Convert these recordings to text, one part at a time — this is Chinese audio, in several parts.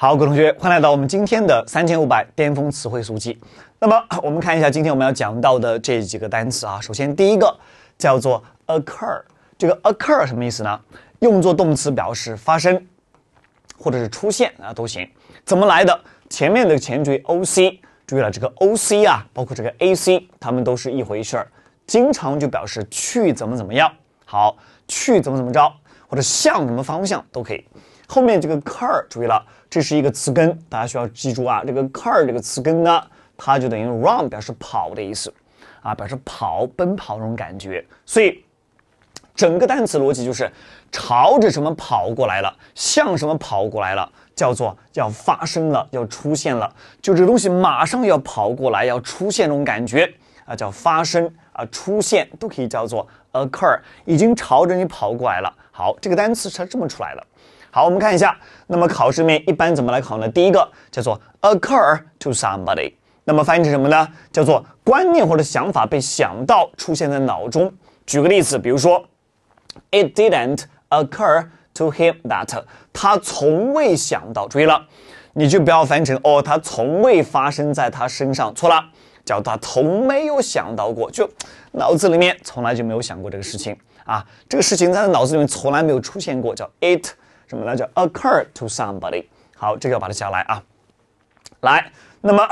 好，各位同学，欢迎来到我们今天的三千五百巅峰词汇速记。那么，我们看一下今天我们要讲到的这几个单词啊。首先，第一个叫做 occur，这个 occur 什么意思呢？用作动词表示发生或者是出现啊都行。怎么来的？前面的前缀 o c，注意了，这个 o c 啊，包括这个 a c，它们都是一回事儿，经常就表示去怎么怎么样，好，去怎么怎么着，或者向什么方向都可以。后面这个 c c u r 注意了。这是一个词根，大家需要记住啊。这个 c a r 这个词根呢，它就等于 “run”，表示跑的意思啊，表示跑、奔跑这种感觉。所以整个单词逻辑就是朝着什么跑过来了，向什么跑过来了，叫做要发生了，要出现了，就这东西马上要跑过来，要出现这种感觉啊，叫发生啊，出现都可以叫做 o c u r 已经朝着你跑过来了。好，这个单词是这么出来的。好，我们看一下，那么考试面一般怎么来考呢？第一个叫做 occur to somebody，那么翻译成什么呢？叫做观念或者想法被想到，出现在脑中。举个例子，比如说，it didn't occur to him that 他从未想到。注意了，你就不要翻成哦，他从未发生在他身上，错了，叫他从没有想到过，就脑子里面从来就没有想过这个事情啊，这个事情在他脑子里面从来没有出现过，叫 it。什么来着？Occur to somebody。好，这个要把它下来啊。来，那么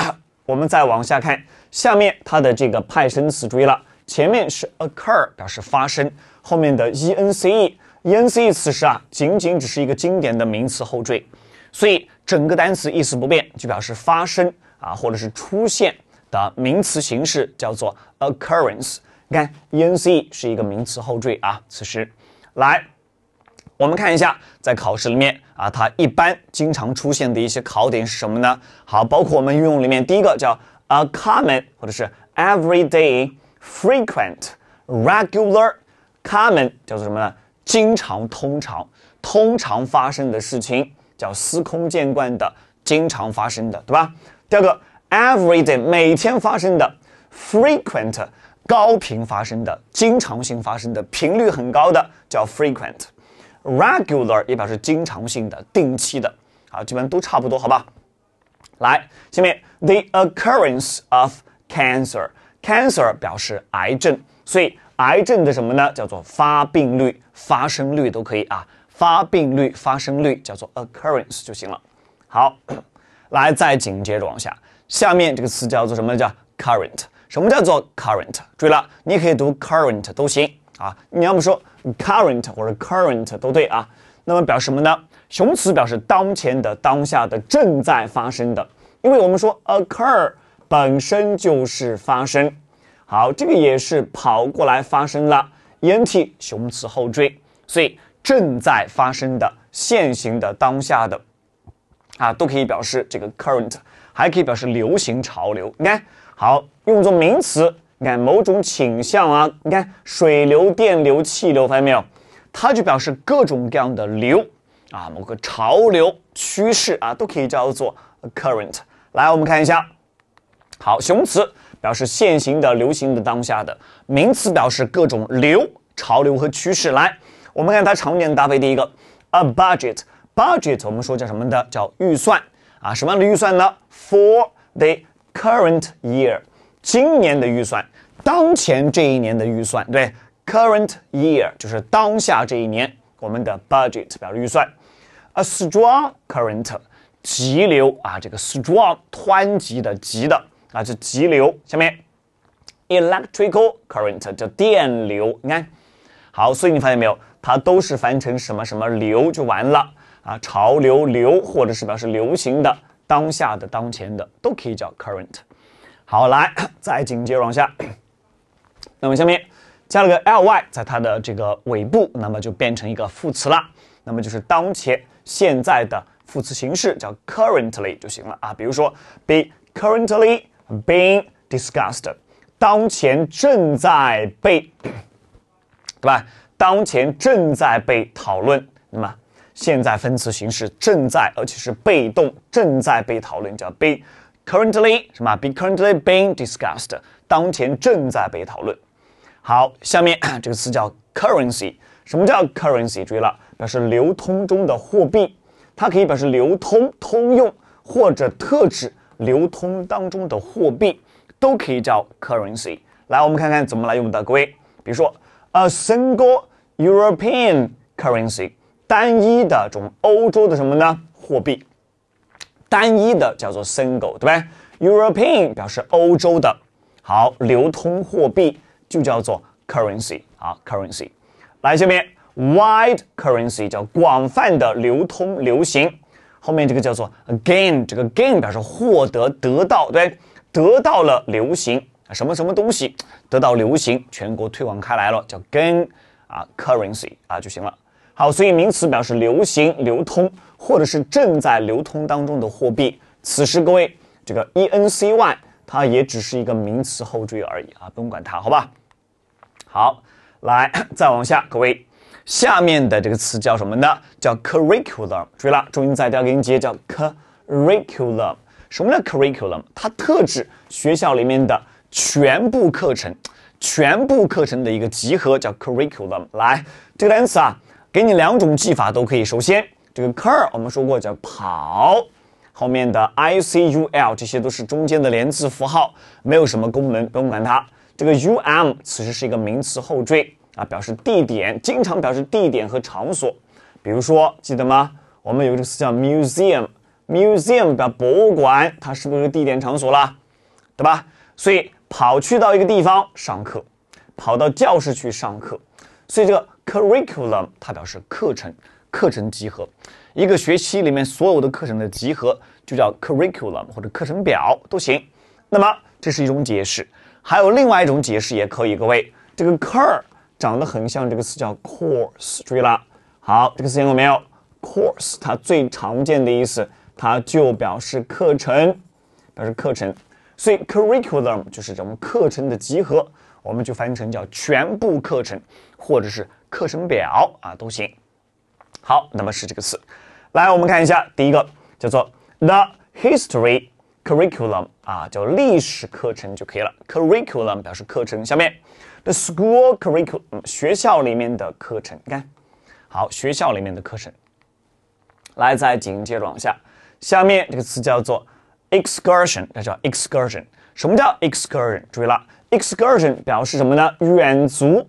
我们再往下看，下面它的这个派生词，注意了，前面是 occur 表示发生，后面的 e n c e e n c e 此时啊，仅仅只是一个经典的名词后缀，所以整个单词意思不变，就表示发生啊，或者是出现的名词形式叫做 occurrence。你看 e n c e 是一个名词后缀啊，此时来。我们看一下，在考试里面啊，它一般经常出现的一些考点是什么呢？好，包括我们运用里面，第一个叫 a common 或者是 everyday frequent regular common 叫做什么呢？经常、通常、通常发生的事情叫司空见惯的、经常发生的，对吧？第二个，everyday 每天发生的，frequent 高频发生的、经常性发生的、频率很高的叫 frequent。Regular 也表示经常性的、定期的，好，基本都差不多，好吧？来，下面 The occurrence of cancer，cancer 表示癌症，所以癌症的什么呢？叫做发病率、发生率都可以啊，发病率、发生率叫做 occurrence 就行了。好，来，再紧接着往下，下面这个词叫做什么？叫 current，什么叫做 current？注意了，你可以读 current 都行啊，你要么说。current 或者 current 都对啊，那么表示什么呢？雄词表示当前的、当下的、正在发生的，因为我们说 occur 本身就是发生，好，这个也是跑过来发生了 e n t 雄词后缀，所以正在发生的、现行的、当下的，啊，都可以表示这个 current，还可以表示流行潮流，你看好用作名词。你看某种倾向啊，你看水流、电流、气流，发现没有？它就表示各种各样的流啊，某个潮流趋势啊，都可以叫做 current。来，我们看一下。好，形容词表示现行的、流行的、当下的；名词表示各种流、潮流和趋势。来，我们看它常见搭配。第一个，a budget，budget，我们说叫什么的？叫预算啊？什么样的预算呢？For the current year。今年的预算，当前这一年的预算，对，current year 就是当下这一年，我们的 budget 表示预算，a strong current 急流啊，这个 strong 湍急的急的啊，是急流。下面，electrical current 叫电流，你看，好，所以你发现没有，它都是翻成什么什么流就完了啊，潮流流或者是表示流行的，当下的、当前的都可以叫 current。好，来，再紧接着往下。那么下面加了个 ly，在它的这个尾部，那么就变成一个副词了。那么就是当前现在的副词形式叫 currently 就行了啊。比如说 be currently being discussed，当前正在被，对吧？当前正在被讨论。那么现在分词形式正在，而且是被动，正在被讨论，叫 be。Currently 什么 be currently being discussed，当前正在被讨论。好，下面 这个词叫 currency，什么叫 currency？注意了，表示流通中的货币，它可以表示流通、通用或者特指流通当中的货币，都可以叫 currency。来，我们看看怎么来用的，各位，比如说 a single European currency，单一的这种欧洲的什么呢？货币。单一的叫做 single，对吧？European 表示欧洲的，好，流通货币就叫做 currency，啊 currency。来，下面 wide currency 叫广泛的流通流行，后面这个叫做 gain，这个 gain 表示获得得到，对，得到了流行，什么什么东西得到流行，全国推广开来了，叫 gain，啊 currency，啊就行了。好，所以名词表示流行、流通，或者是正在流通当中的货币。此时各位，这个 e n c y 它也只是一个名词后缀而已啊，不用管它，好吧？好，来再往下，各位，下面的这个词叫什么呢？叫 curriculum。注意了，重音在第二个音节，叫 curriculum。什么叫 curriculum？它特指学校里面的全部课程，全部课程的一个集合，叫 curriculum。来，这个单词啊。给你两种记法都可以。首先，这个 cur 我们说过叫跑，后面的 i c u l 这些都是中间的连字符号，没有什么功能，不用管它。这个 u m 此时是一个名词后缀啊，表示地点，经常表示地点和场所。比如说，记得吗？我们有一个词叫 museum，museum 表博物馆，它是不是个地点场所啦？对吧？所以跑去到一个地方上课，跑到教室去上课，所以这。个 Curriculum，它表示课程，课程集合，一个学期里面所有的课程的集合就叫 curriculum 或者课程表都行。那么这是一种解释，还有另外一种解释也可以。各位，这个 cur 长得很像这个词叫 course，注意了，好，这个词见过没有？Course 它最常见的意思，它就表示课程，表示课程，所以 curriculum 就是我们课程的集合，我们就翻译成叫全部课程，或者是。课程表啊都行，好，那么是这个词，来我们看一下，第一个叫做 the history curriculum 啊，叫历史课程就可以了。curriculum 表示课程，下面 the school curriculum 学校里面的课程，你看好学校里面的课程。来再紧接着往下，下面这个词叫做 excursion，它叫 excursion，什么叫 excursion？注意了，excursion 表示什么呢？远足。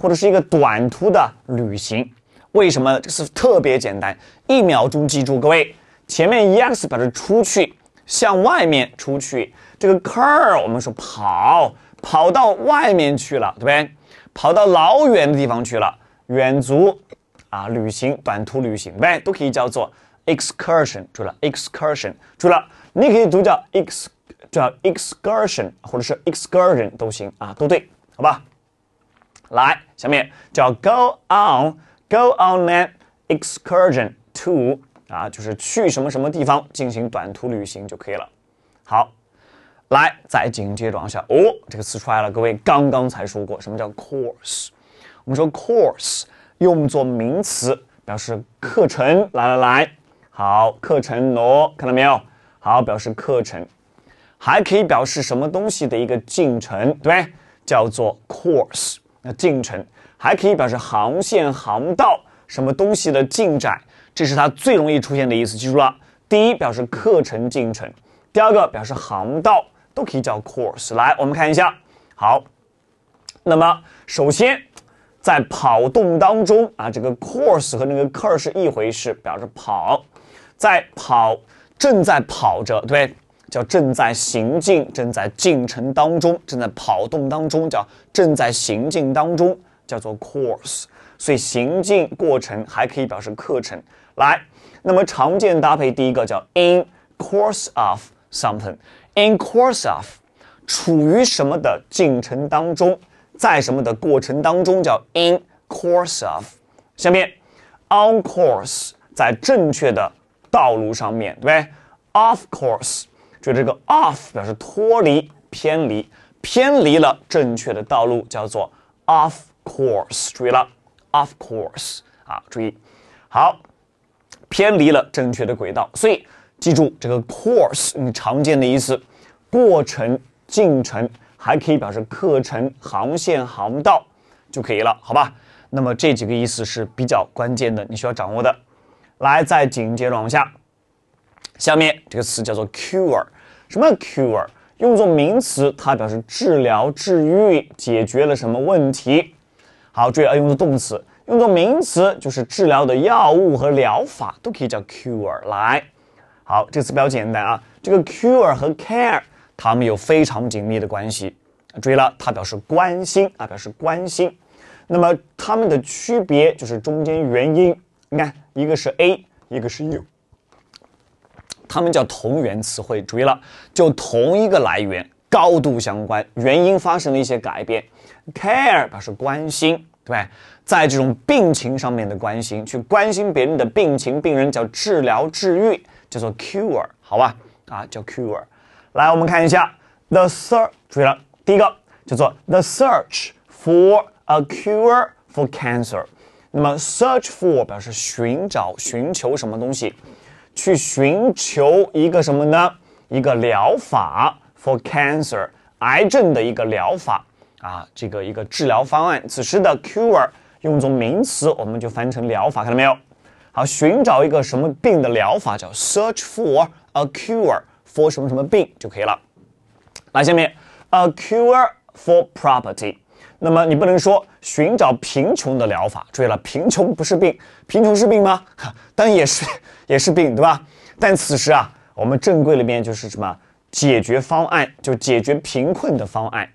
或者是一个短途的旅行，为什么？这是特别简单，一秒钟记住。各位，前面 ex 表示出去，向外面出去。这个 cur 我们说跑，跑到外面去了，对不对？跑到老远的地方去了，远足啊，旅行、短途旅行，对都可以叫做 excursion。除了 excursion，除了你可以读叫 e x 叫 excursion，或者是 excursion 都行啊，都对，好吧？来，下面叫 go on go on an excursion to 啊，就是去什么什么地方进行短途旅行就可以了。好，来，再紧接着往下，哦，这个词出来了，各位刚刚才说过，什么叫 course？我们说 course 用作名词，表示课程。来来来，好，课程罗，看到没有？好，表示课程，还可以表示什么东西的一个进程，对，叫做 course。那进程还可以表示航线、航道，什么东西的进展，这是它最容易出现的意思。记住了，第一表示课程进程，第二个表示航道都可以叫 course。来，我们看一下。好，那么首先在跑动当中啊，这个 course 和那个 c car 是一回事，表示跑，在跑，正在跑着，对不对？叫正在行进，正在进程当中，正在跑动当中，叫正在行进当中，叫做 course。所以行进过程还可以表示课程。来，那么常见搭配，第一个叫 in course of something，in course of 处于什么的进程当中，在什么的过程当中，叫 in course of。下面 on course 在正确的道路上面对不对 o f course。就这个 off 表示脱离、偏离，偏离了正确的道路，叫做 off course。注意了，off course 啊，注意好，偏离了正确的轨道。所以记住这个 course 你常见的意思，过程、进程，还可以表示课程、航线、航道就可以了，好吧？那么这几个意思是比较关键的，你需要掌握的。来，再紧接着往下，下面这个词叫做 cure。什么 cure 用作名词，它表示治疗、治愈、解决了什么问题？好，注意啊，用作动词，用作名词就是治疗的药物和疗法都可以叫 cure 来。好，这个词比较简单啊，这个 cure 和 care 它们有非常紧密的关系。注意了，它表示关心啊，表示关心。那么它们的区别就是中间元音，你看，一个是 a，一个是 u。它们叫同源词汇，注意了，就同一个来源，高度相关，原因发生了一些改变。Care 表示关心，对在这种病情上面的关心，去关心别人的病情，病人叫治疗、治愈，叫做 cure，好吧？啊，叫 cure。来，我们看一下 the search，注意了，第一个叫做 the search for a cure for cancer。那么 search for 表示寻找、寻求什么东西？去寻求一个什么呢？一个疗法 for cancer 癌症的一个疗法啊，这个一个治疗方案。此时的 cure 用作名词，我们就翻成疗法，看到没有？好，寻找一个什么病的疗法叫 search for a cure for 什么什么病就可以了。来，下面 a cure for property。那么你不能说寻找贫穷的疗法，注意了，贫穷不是病，贫穷是病吗？但 也是 也是病，对吧？但此时啊，我们正规里面就是什么解决方案，就解决贫困的方案。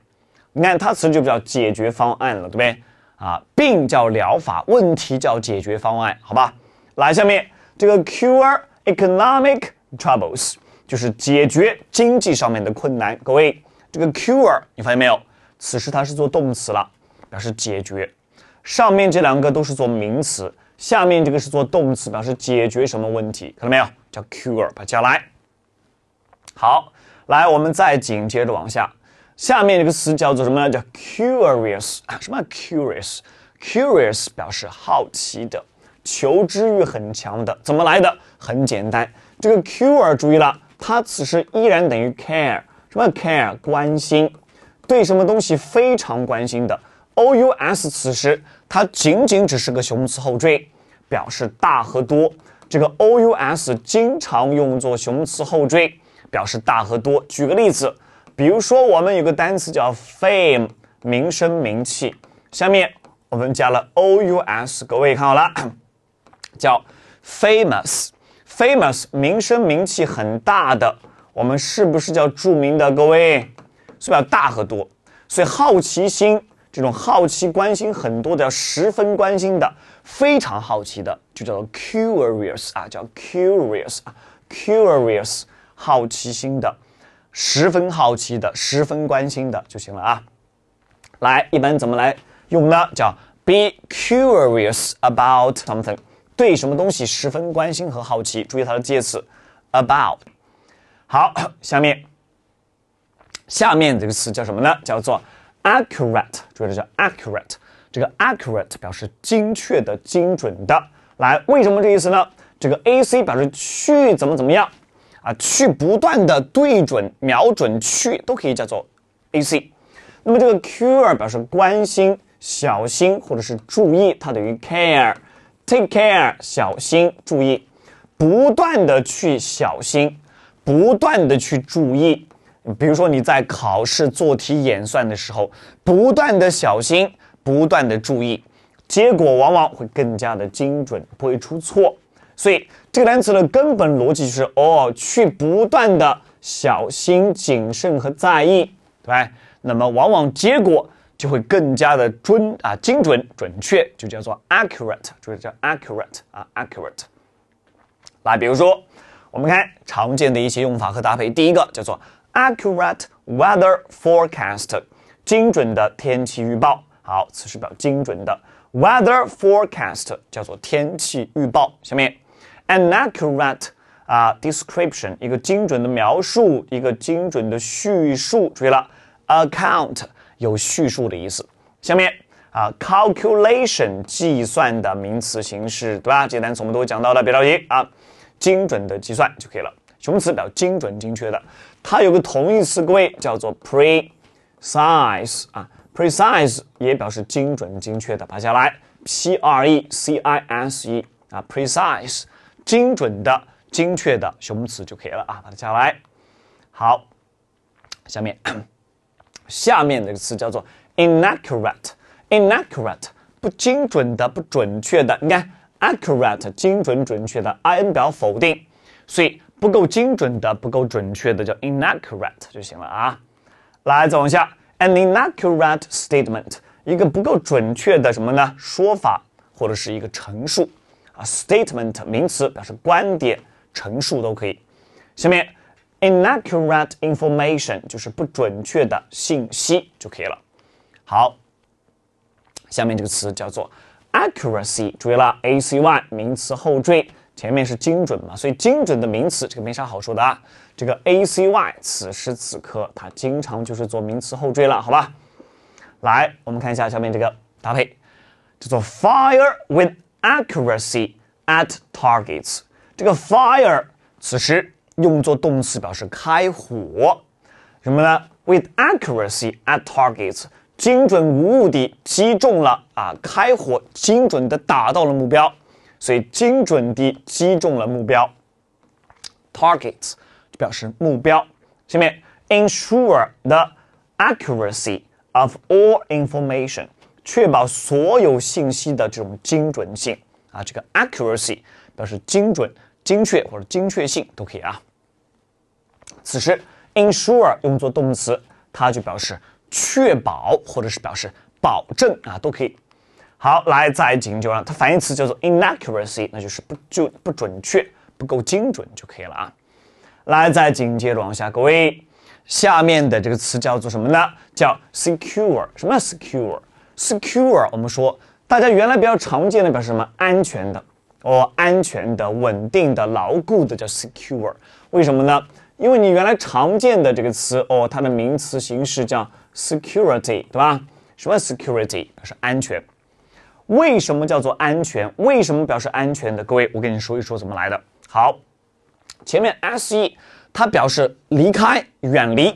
你看它词就叫解决方案了，对不对？啊，病叫疗法，问题叫解决方案，好吧？来，下面这个 cure economic troubles 就是解决经济上面的困难。各位，这个 cure 你发现没有？此时它是做动词了，表示解决。上面这两个都是做名词，下面这个是做动词，表示解决什么问题？看到没有？叫 cure，接下来，好，来我们再紧接着往下，下面这个词叫做什么呢？叫 curious 啊？什么 curious？curious 表示好奇的，求知欲很强的。怎么来的？很简单，这个 cure 注意了，它此时依然等于 care，什么 care 关心？对什么东西非常关心的，o u s 此时它仅仅只是个形容词后缀，表示大和多。这个 o u s 经常用作形容词后缀，表示大和多。举个例子，比如说我们有个单词叫 fame，名声名气。下面我们加了 o u s，各位看好了，叫 famous，famous 名声名气很大的，我们是不是叫著名的？各位。是比要大和多，所以好奇心这种好奇、关心很多的、十分关心的、非常好奇的，就叫做 curious 啊，叫 curious 啊，curious 好奇心的，十分好奇的、十分关心的就行了啊。来，一般怎么来用呢？叫 be curious about something，对什么东西十分关心和好奇。注意它的介词 about。好，下面。下面这个词叫什么呢？叫做 accurate，注意这叫 accurate。这个 accurate 表示精确的、精准的。来，为什么这意思呢？这个 ac 表示去怎么怎么样啊？去不断的对准、瞄准去，都可以叫做 ac。那么这个 c u r e 表示关心、小心或者是注意，它等于 care，take care 小心注意，不断的去小心，不断的去注意。比如说你在考试做题演算的时候，不断的小心，不断的注意，结果往往会更加的精准，不会出错。所以这个单词的根本逻辑就是哦，去不断的小心、谨慎和在意，对吧？那么往往结果就会更加的准啊，精准、准确，就叫做 accurate，就是叫 accurate 啊，accurate。来，比如说我们看常见的一些用法和搭配，第一个叫做。accurate weather forecast，精准的天气预报。好，此时表精准的。weather forecast 叫做天气预报。下面，an accurate 啊 description，一个精准的描述，一个精准的叙述。注意了，account 有叙述的意思。下面啊 calculation，计算的名词形式，对吧？这些单词我们都讲到了，别着急啊，精准的计算就可以了。形容词表精准、精确的。它有个同义词，各位叫做 precise 啊，precise 也表示精准、精确的。把它下来，P R E C I S E 啊，precise 精准的、精确的形容词就可以了啊，把它下来。好，下面 下面这个词叫做 inaccurate，inaccurate 不精准的、不准确的。你看 accurate 精准、准确的，I N 表否定，所以。不够精准的、不够准确的，叫 inaccurate 就行了啊。来，再往下，an inaccurate statement，一个不够准确的什么呢？说法或者是一个陈述啊。statement 名词表示观点、陈述都可以。下面 inaccurate information 就是不准确的信息就可以了。好，下面这个词叫做 accuracy，注意了，a c y 名词后缀。前面是精准嘛，所以精准的名词这个没啥好说的啊。这个 a c y 此时此刻它经常就是做名词后缀了，好吧？来，我们看一下下面这个搭配，叫做 fire with accuracy at targets。这个 fire 此时用作动词表示开火，什么呢？with accuracy at targets 精准无误地击中了啊，开火精准地打到了目标。所以精准地击中了目标，targets 就表示目标。下面 ensure the accuracy of all information，确保所有信息的这种精准性啊。这个 accuracy 表示精准、精确或者精确性都可以啊。此时 ensure 用作动词，它就表示确保或者是表示保证啊，都可以。好，来再紧接着，它反义词叫做 inaccuracy，那就是不就不准确、不够精准就可以了啊。来，再紧接着往下，各位，下面的这个词叫做什么呢？叫 secure。什么叫 secure？secure，我们说大家原来比较常见的表示什么？安全的哦，安全的、稳定的、牢固的叫 secure。为什么呢？因为你原来常见的这个词哦，它的名词形式叫 security，对吧？什么 security？是安全。为什么叫做安全？为什么表示安全的？各位，我跟你说一说怎么来的。好，前面 se 它表示离开、远离，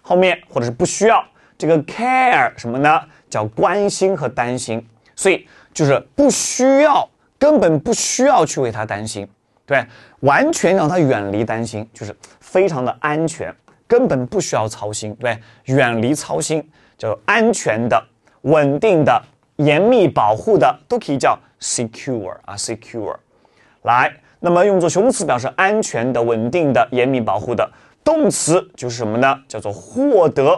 后面或者是不需要这个 care 什么呢？叫关心和担心，所以就是不需要，根本不需要去为他担心，对，完全让他远离担心，就是非常的安全，根本不需要操心，对，远离操心叫安全的、稳定的。严密保护的都可以叫 secure 啊 secure，来，那么用作形容词表示安全的、稳定的、严密保护的。动词就是什么呢？叫做获得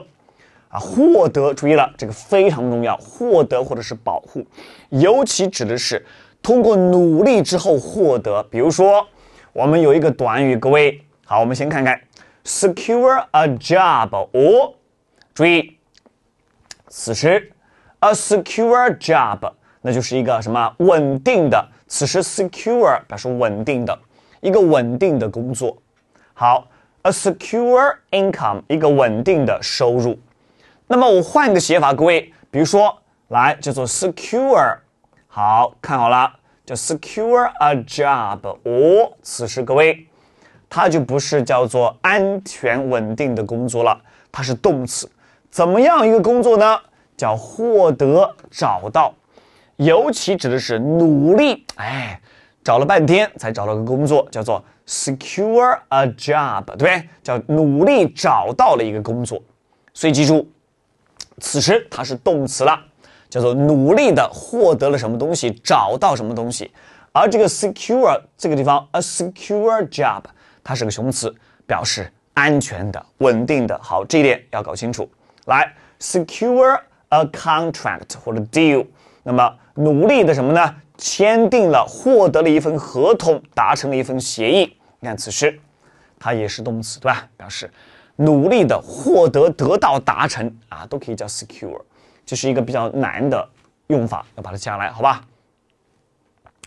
啊获得。注意了，这个非常重要，获得或者是保护，尤其指的是通过努力之后获得。比如说，我们有一个短语，各位好，我们先看看 secure a job or，注意此时。A secure job，那就是一个什么稳定的？此时 secure 表示稳定的，一个稳定的工作。好，a secure income，一个稳定的收入。那么我换一个写法，各位，比如说来叫做 secure，好看好了，叫 secure a job。哦，此时各位，它就不是叫做安全稳定的工作了，它是动词，怎么样一个工作呢？叫获得、找到，尤其指的是努力。哎，找了半天才找到个工作，叫做 secure a job，对不对？叫努力找到了一个工作，所以记住，此时它是动词了，叫做努力的获得了什么东西，找到什么东西。而这个 secure 这个地方 a secure job，它是个形容词，表示安全的、稳定的。好，这一点要搞清楚。来，secure。a contract 或者 deal，那么努力的什么呢？签订了，获得了一份合同，达成了一份协议。你看，此时它也是动词，对吧？表示努力的获得、得到、达成啊，都可以叫 secure，这是一个比较难的用法，要把它记下来，好吧？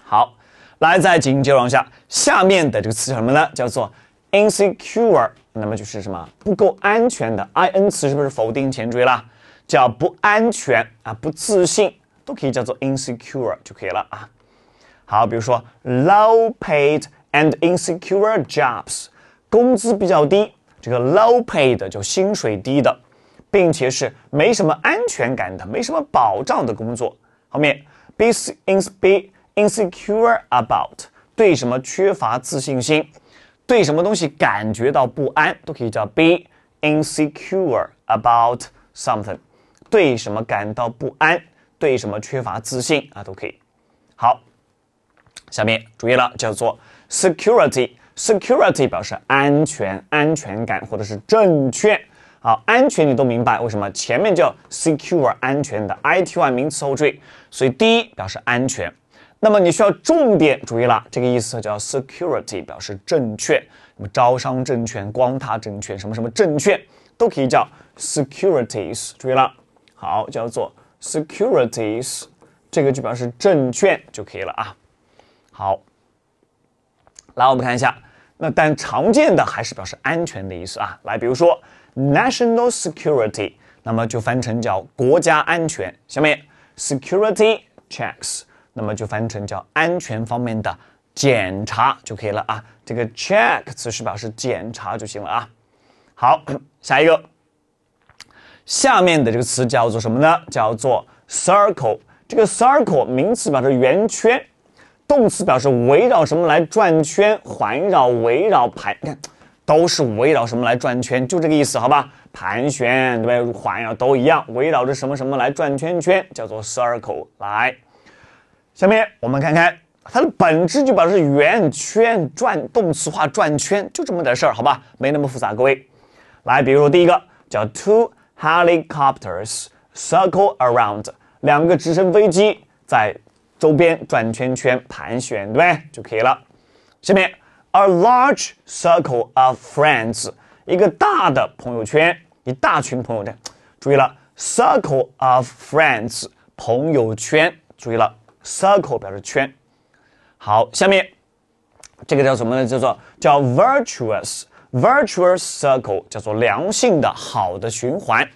好，来，再紧接着往下，下面的这个词叫什么呢？叫做 insecure，那么就是什么？不够安全的。i n 词是不是否定前缀了？叫不安全啊，不自信都可以叫做 insecure 就可以了啊。好，比如说 low paid and insecure jobs，工资比较低，这个 low paid 就薪水低的，并且是没什么安全感的、没什么保障的工作。后面 be ins be insecure about 对什么缺乏自信心，对什么东西感觉到不安，都可以叫 be insecure about something。对什么感到不安？对什么缺乏自信啊？都可以。好，下面注意了，叫做 security。security 表示安全、安全感或者是证券。好，安全你都明白为什么？前面叫 secure 安全的 ity 名词后缀，所以第一表示安全。那么你需要重点注意了，这个意思叫 security 表示证券。那么招商证券、光大证券、什么什么证券都可以叫 securities。注意了。好，叫做 securities，这个就表示证券就可以了啊。好，来我们看一下，那但常见的还是表示安全的意思啊。来，比如说 national security，那么就翻成叫国家安全。下面 security checks，那么就翻成叫安全方面的检查就可以了啊。这个 check 词是表示检查就行了啊。好，下一个。下面的这个词叫做什么呢？叫做 circle。这个 circle 名词表示圆圈，动词表示围绕什么来转圈、环绕、围绕、盘，都是围绕什么来转圈，就这个意思，好吧？盘旋，对吧？环绕都一样，围绕着什么什么来转圈圈，叫做 circle。来，下面我们看看它的本质就表示圆圈转，动词化转圈，就这么点事儿，好吧？没那么复杂，各位。来，比如说第一个叫 to。Helicopters circle around，两个直升飞机在周边转圈圈盘旋，对就可以了。下面，a large circle of friends，一个大的朋友圈，一大群朋友的。注意了，circle of friends，朋友圈。注意了，circle 表示圈。好，下面这个叫什么呢？叫做叫 virtuous。virtuous circle 叫做良性的、好的循环，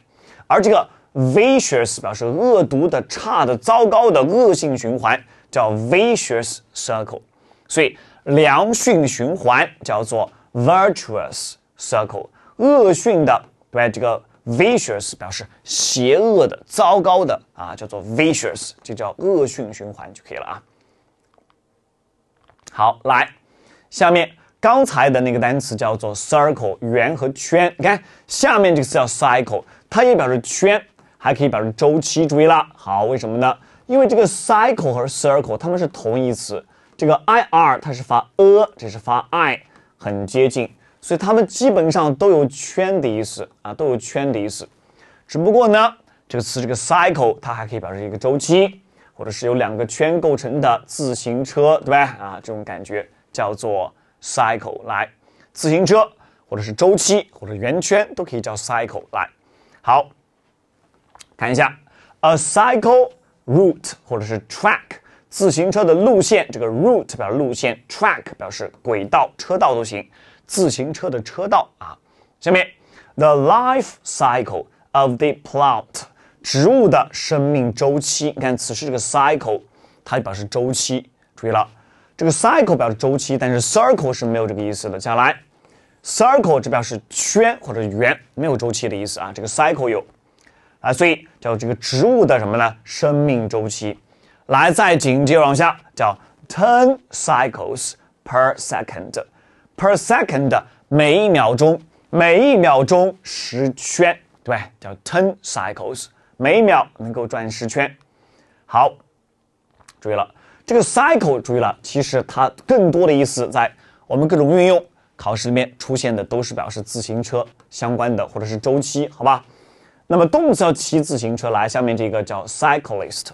而这个 vicious 表示恶毒的、差的、糟糕的恶性循环，叫 vicious circle。所以良性循环叫做 virtuous circle，恶训的对吧？这个 vicious 表示邪恶的、糟糕的啊，叫做 vicious，这叫恶性循环就可以了啊。好，来下面。刚才的那个单词叫做 circle 圆和圈，你看下面这个词叫 cycle，它也表示圈，还可以表示周期。注意啦，好，为什么呢？因为这个 cycle 和 circle 它们是同义词，这个 i r 它是发 a，这是发 i，很接近，所以它们基本上都有圈的意思啊，都有圈的意思。只不过呢，这个词这个 cycle 它还可以表示一个周期，或者是由两个圈构成的自行车，对吧？啊，这种感觉叫做。cycle 来，自行车或者是周期或者圆圈都可以叫 cycle 来。好，看一下 a cycle route 或者是 track，自行车的路线，这个 route 表示路线，track 表示轨道、车道都行，自行车的车道啊。下面 the life cycle of the plant，植物的生命周期，你看此时这个 cycle 它表示周期，注意了。这个 cycle 表示周期，但是 circle 是没有这个意思的。接下来，circle 这表示圈或者圆，没有周期的意思啊。这个 cycle 有啊，所以叫这个植物的什么呢？生命周期。来，再紧接着往下，叫 ten cycles per second，per second 每一秒钟，每一秒钟十圈，对叫 ten cycles，每一秒能够转十圈。好，注意了。这个 cycle 注意了，其实它更多的意思在我们各种运用考试里面出现的都是表示自行车相关的或者是周期，好吧？那么动词要骑自行车，来下面这个叫 cyclist。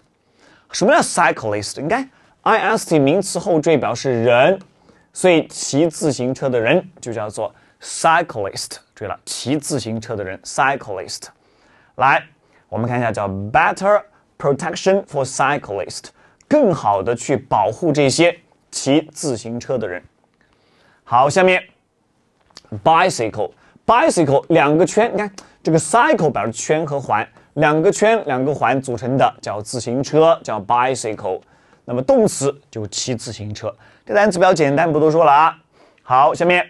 什么叫 cyclist？应该 ist 名词后缀表示人，所以骑自行车的人就叫做 cyclist。注意了，骑自行车的人 cyclist。来，我们看一下叫 better protection for c y c l i s t 更好的去保护这些骑自行车的人。好，下面 bicycle bicycle 两个圈，你看这个 cycle 表示圈和环，两个圈两个环组成的叫自行车，叫 bicycle。那么动词就骑自行车。这单词比较简单，不多说了啊。好，下面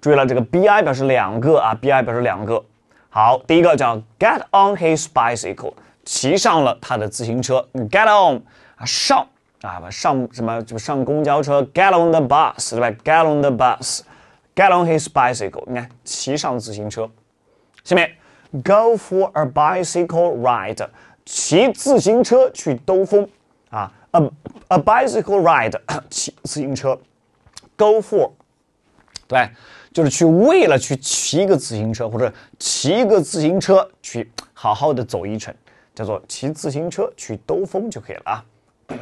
注意了，这个 bi 表示两个啊，bi 表示两个。好，第一个叫 get on his bicycle，骑上了他的自行车。get on。啊上啊，上什么？就上公交车。Get on the bus，对吧？Get on the bus，get on his bicycle。你看，骑上自行车。下面，go for a bicycle ride，骑自行车去兜风。啊，a a bicycle ride，骑自行车。Go for，对，就是去为了去骑一个自行车，或者骑一个自行车去好好的走一程，叫做骑自行车去兜风就可以了啊。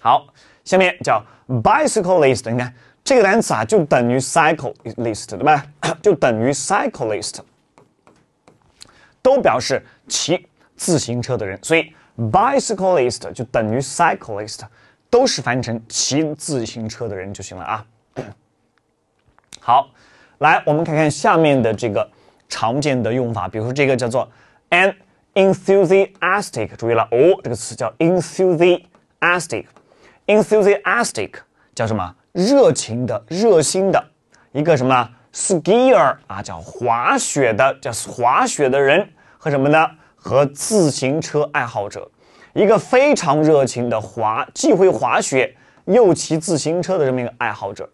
好，下面叫 bicycle list，你看这个单词啊，就等于 cycle list，对吧？就等于 cyclist，都表示骑自行车的人，所以 bicycle list 就等于 cyclist，都是翻译成骑自行车的人就行了啊。好，来我们看看下面的这个常见的用法，比如说这个叫做 an。Enthusiastic，注意了哦，这个词叫 enthusiastic，enthusiastic 叫什么？热情的、热心的。一个什么 skier 啊，叫滑雪的，叫滑雪的人和什么呢？和自行车爱好者，一个非常热情的滑，既会滑雪又骑自行车的这么一个爱好者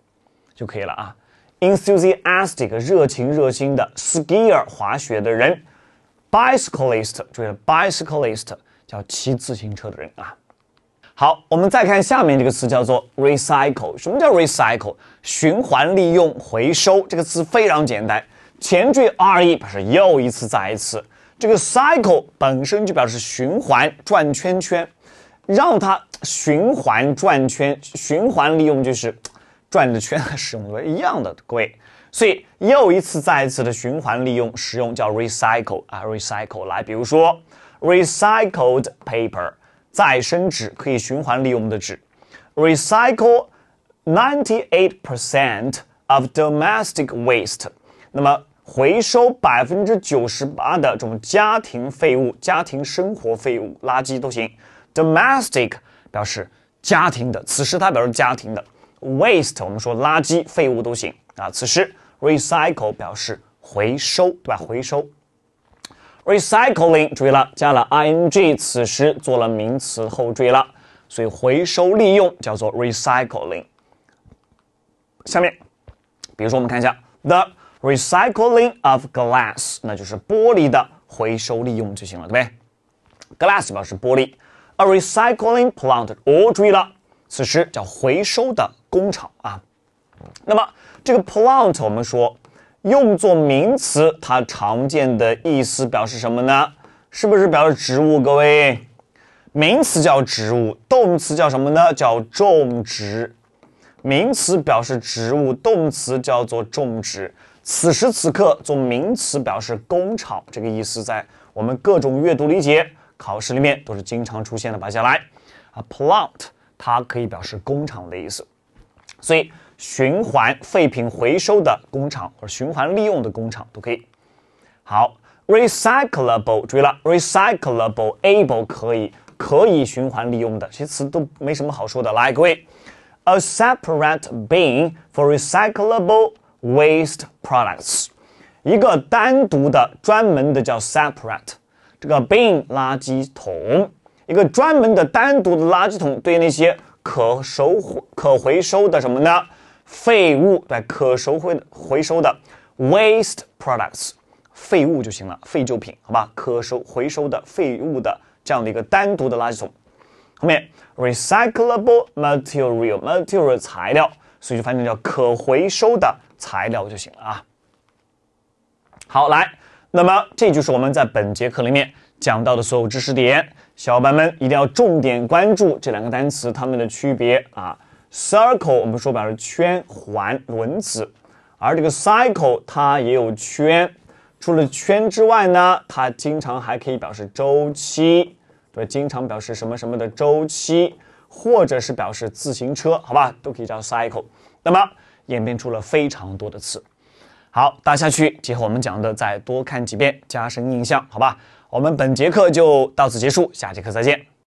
就可以了啊。Enthusiastic，热情热心的 skier，滑雪的人。Bicyclist，注意了，Bicyclist 叫骑自行车的人啊。好，我们再看下面这个词叫做 recycle。什么叫 recycle？循环利用、回收。这个词非常简单。前缀 re 表示又一次、再一次。这个 cycle 本身就表示循环、转圈圈。让它循环转圈，循环利用就是转着圈使用的一样的。各位。所以又一次、再一次的循环利用、使用叫 recycle 啊，recycle 来，比如说 recycled paper 再生纸可以循环利用的纸，recycle ninety eight percent of domestic waste，那么回收百分之九十八的这种家庭废物、家庭生活废物、垃圾都行。domestic 表示家庭的，此时它表示家庭的 waste，我们说垃圾、废物都行啊，此时。Recycle 表示回收，对吧？回收，recycling。注意了，加了 ing，此时做了名词后。缀了，所以回收利用叫做 recycling。下面，比如说我们看一下 the recycling of glass，那就是玻璃的回收利用就行了，对不对？Glass 表示玻璃，a recycling plant。哦，注意了，此时叫回收的工厂啊。那么。这个 plant 我们说用作名词，它常见的意思表示什么呢？是不是表示植物？各位，名词叫植物，动词叫什么呢？叫种植。名词表示植物，动词叫做种植。此时此刻做名词表示工厂这个意思，在我们各种阅读理解考试里面都是经常出现的。把下来啊，plant 它可以表示工厂的意思，所以。循环废品回收的工厂或者循环利用的工厂都可以。好，recyclable，注意了，recyclable，able 可以可以循环利用的。这些词都没什么好说的。来，各位，a separate bin for recyclable waste products，一个单独的专门的叫 separate，这个 bin 垃圾桶，一个专门的单独的垃圾桶，对那些可收可回收的什么呢？废物对可收回回收的 waste products 废物就行了，废旧品好吧？可收回收的废物的这样的一个单独的垃圾桶，后面 recyclable material material 材料，所以就翻译成叫可回收的材料就行了啊。好，来，那么这就是我们在本节课里面讲到的所有知识点，小伙伴们一定要重点关注这两个单词它们的区别啊。Circle 我们说表示圈、环、轮子，而这个 cycle 它也有圈，除了圈之外呢，它经常还可以表示周期，对，经常表示什么什么的周期，或者是表示自行车，好吧，都可以叫 cycle。那么演变出了非常多的词。好，大家去结合我们讲的再多看几遍，加深印象，好吧？我们本节课就到此结束，下节课再见。